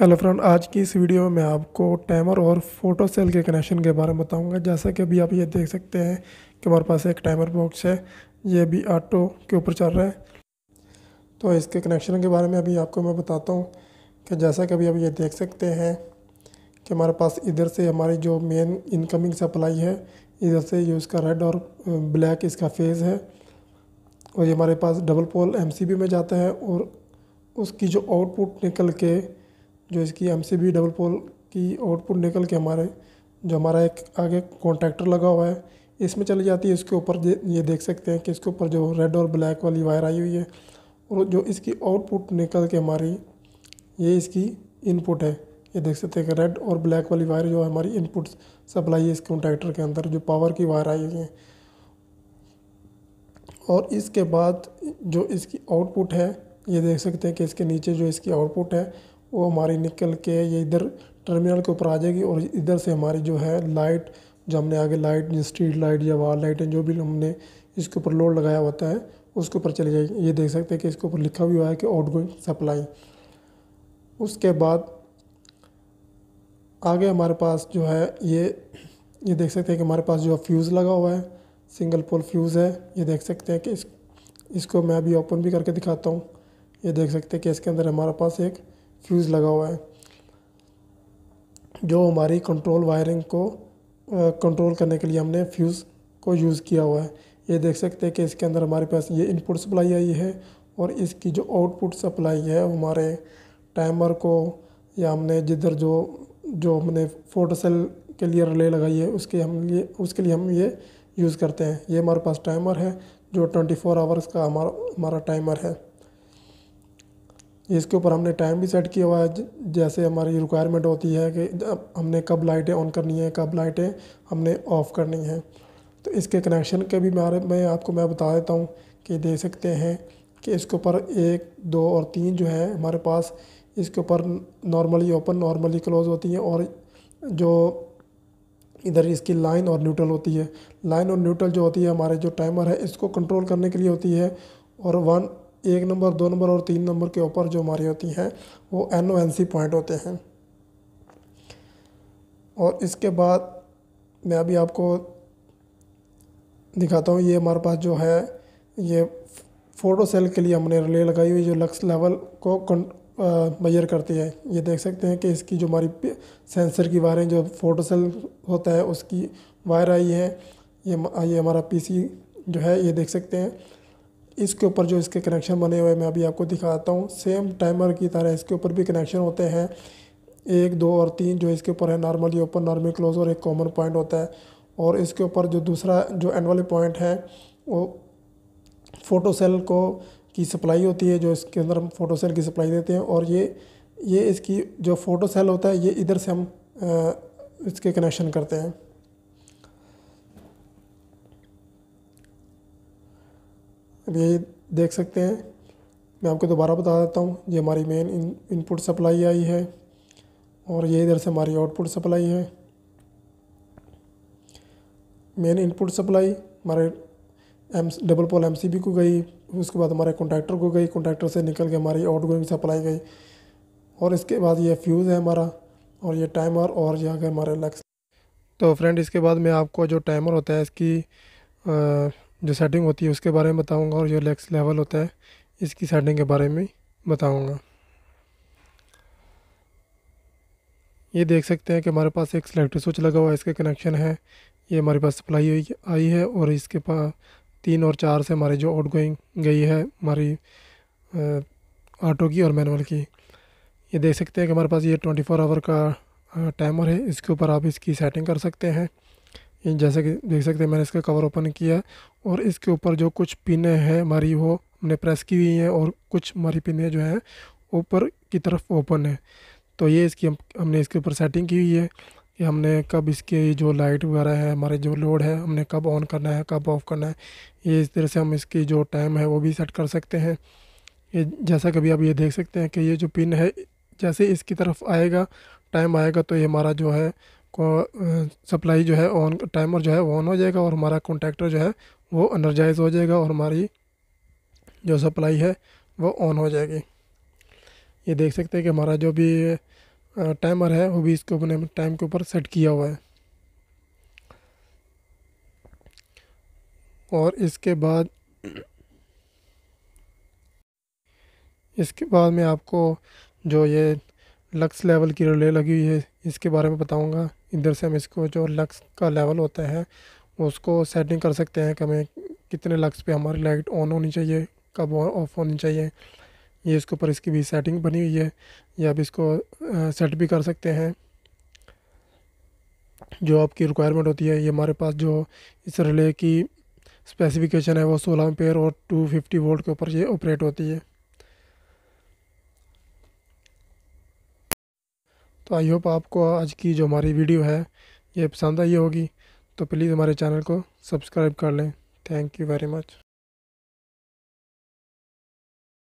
hello friend आज की इस वीडियो में मैं आपको टाइमर और फोटो सेल के कनेक्शन के बारे में बताऊंगा जैसा कि अभी आप ये देख सकते हैं कि हमारे पास एक टाइमर बॉक्स है ये भी ऑटो के ऊपर चल रहा है तो इसके कनेक्शन के बारे में अभी आपको मैं बताता हूँ कि जैसा कि अभी आप ये देख सकते हैं कि हमारे पास इधर से हमारी जो मेन इनकमिंग सप्लाई है इधर से ये उसका रेड और ब्लैक इसका फेज़ है और ये हमारे पास डबल पोल एम में जाता है और उसकी जो आउटपुट निकल के जो इसकी M C B double pole की आउटपुट निकल के हमारे जो हमारा एक आगे कॉन्ट्रैक्टर लगा हुआ है इसमें चली जाती है इसके ऊपर ये देख सकते हैं कि इसके ऊपर जो रेड और ब्लैक वाली वायर आई हुई है और जो इसकी आउटपुट निकल के हमारी ये इसकी इनपुट है ये देख सकते हैं कि रेड और ब्लैक वाली वायर जो हमारी इनपुट सप्लाई है इस कॉन्ट्रैक्टर के अंदर जो पावर की वायर आई हुई है और इसके बाद जो इसकी आउटपुट है ये देख सकते हैं कि इसके नीचे जो इसकी आउटपुट है वो हमारी निकल के ये इधर टर्मिनल के ऊपर आ जाएगी और इधर से हमारी जो है लाइट जो हमने आगे लाइट स्ट्रीट लाइट या वाल लाइट जो भी हमने इसके ऊपर लोड लगाया होता है उसके ऊपर चली जाएगी ये देख सकते हैं कि इसके ऊपर लिखा भी हुआ है कि आउटगोइंग सप्लाई उसके बाद आगे हमारे पास जो है ये ये देख सकते हैं कि हमारे पास जो है फ्यूज़ लगा हुआ है सिंगल पोल फ्यूज़ है ये देख सकते हैं कि इस इसको मैं अभी ओपन भी करके दिखाता हूँ ये देख सकते हैं कि इसके अंदर हमारे पास एक फ्यूज़ लगा हुआ है जो हमारी कंट्रोल वायरिंग को कंट्रोल करने के लिए हमने फ्यूज़ को यूज़ किया हुआ है ये देख सकते हैं कि इसके अंदर हमारे पास ये इनपुट सप्लाई आई है और इसकी जो आउटपुट सप्लाई है हमारे टाइमर को या हमने जिधर जो जो हमने फोटो सेल के लिए रिले लगाई है उसके हम लिए उसके लिए हम ये यूज़ करते हैं ये हमारे पास टाइमर है जो ट्वेंटी फोर आवर्स का हमारा हमारा टाइमर है इसके ऊपर हमने टाइम भी सेट किया हुआ है जैसे हमारी रिक्वायरमेंट होती है कि हमने कब लाइटें ऑन करनी है कब लाइटें हमने ऑफ़ करनी है तो इसके कनेक्शन के भी बारे में आपको मैं बता देता हूँ कि देख सकते हैं कि इसके ऊपर एक दो और तीन जो है हमारे पास इसके ऊपर नॉर्मली ओपन नॉर्मली क्लोज होती है और जो इधर इसकी लाइन और न्यूट्रल होती है लाइन और न्यूट्रल जो होती है हमारे जो टाइमर है इसको कंट्रोल करने के लिए होती है और वन एक नंबर दो नंबर और तीन नंबर के ऊपर जो हमारी होती हैं वो N O N C point होते हैं और इसके बाद मैं अभी आपको दिखाता हूँ ये हमारे पास जो है ये फ़ोटो सेल के लिए हमने रिले लगाई हुई जो लक्स लेवल को मैयर करती है ये देख सकते हैं कि इसकी जो हमारी सेंसर की वायरें जो फोटो सेल होता है उसकी वायर आई है ये ये हमारा पीसी जो है ये देख सकते हैं इसके ऊपर जो इसके कनेक्शन बने हुए मैं अभी आपको दिखाता हूँ सेम टाइमर की तरह इसके ऊपर भी कनेक्शन होते हैं एक दो और तीन जो इसके ऊपर है नॉर्मली ओपन नॉर्मल क्लोज और एक कॉमन पॉइंट होता है और इसके ऊपर जो दूसरा जो एंड वाले पॉइंट है वो फ़ोटो सेल को की सप्लाई होती है जो इसके अंदर हम फ़ोटो सेल की सप्लाई देते हैं और ये ये इसकी जो फ़ोटो सेल होता है ये इधर से हम आ, इसके कनेक्शन करते हैं अब यही देख सकते हैं मैं आपको दोबारा बता देता हूँ ये हमारी मेन इनपुट सप्लाई आई है और ये इधर से हमारी आउटपुट सप्लाई है मेन इनपुट सप्लाई हमारे M double pole M C B को गई उसके बाद हमारे कॉन्ट्रैक्टर को गई कॉन्ट्रैक्टर से निकल के हमारी आउट गोइंग सप्लाई गई और इसके बाद ये फ्यूज़ है हमारा और ये टाइमर और ये अगर हमारे लक्स तो फ्रेंड इसके बाद मैं आपको जो टाइमर होता है इसकी जो सेटिंग होती है उसके बारे में बताऊंगा और जो लेक्स लेवल होता है इसकी सेटिंग के बारे में बताऊंगा ये देख सकते हैं कि हमारे पास एक सिलेक्टर स्विच लगा हुआ है इसके कनेक्शन है ये हमारे पास सप्लाई हुई आई है और इसके पास तीन और चार से हमारी जो आउट गोइंग गई है हमारी ऑटो की और मैनुअल की ये देख सकते हैं कि हमारे पास ये ट्वेंटी फोर आवर का टाइमर है इसके ऊपर आप इसकी सेटिंग कर सकते हैं जैसे कि देख सकते हैं मैंने इसका कवर ओपन किया और इसके ऊपर जो कुछ पिने हैं हमारी वो हमने प्रेस की हुई हैं और कुछ हमारी पिने जो हैं ऊपर की तरफ ओपन है तो ये इसकी हम हमने इसके ऊपर सेटिंग की हुई है कि हमने कब इसके जो लाइट वगैरह है हमारे जो लोड है हमने कब ऑन करना है कब ऑफ़ करना है ये इस तरह से हम इसकी जो टाइम है वो भी सेट कर सकते हैं ये जैसा कभी आप ये देख सकते हैं कि ये जो पिन है जैसे इसकी तरफ आएगा टाइम आएगा तो ये हमारा जो है को सप्लाई जो है ऑन टाइमर जो है ऑन हो जाएगा और हमारा कॉन्टेक्टर जो है वो अनर्जाइज हो जाएगा और हमारी जो सप्लाई है वो ऑन हो जाएगी ये देख सकते हैं कि हमारा जो भी टाइमर है वो भी इसके अपने टाइम के ऊपर सेट किया हुआ है और इसके बाद इसके बाद मैं आपको जो ये लक्स लेवल की रिले लगी हुई है इसके बारे में बताऊंगा इधर से हम इसको जो लक्स का लेवल होता है उसको सेटिंग कर सकते हैं कि हमें कितने लक्स पे हमारी लाइट ऑन होनी चाहिए कब ऑफ होनी चाहिए ये इसके ऊपर इसकी भी सेटिंग बनी हुई है या आप इसको सेट भी कर सकते हैं जो आपकी रिक्वायरमेंट होती है ये हमारे पास जो इस रिले की स्पेसिफिकेशन है वो सोलह पेयर और टू फिफ्टी वोल्ट के ऊपर ये ऑपरेट होती है तो आई होप आपको आज की जो हमारी वीडियो है ये पसंद आई होगी तो प्लीज़ हमारे चैनल को सब्सक्राइब कर लें थैंक यू वेरी मच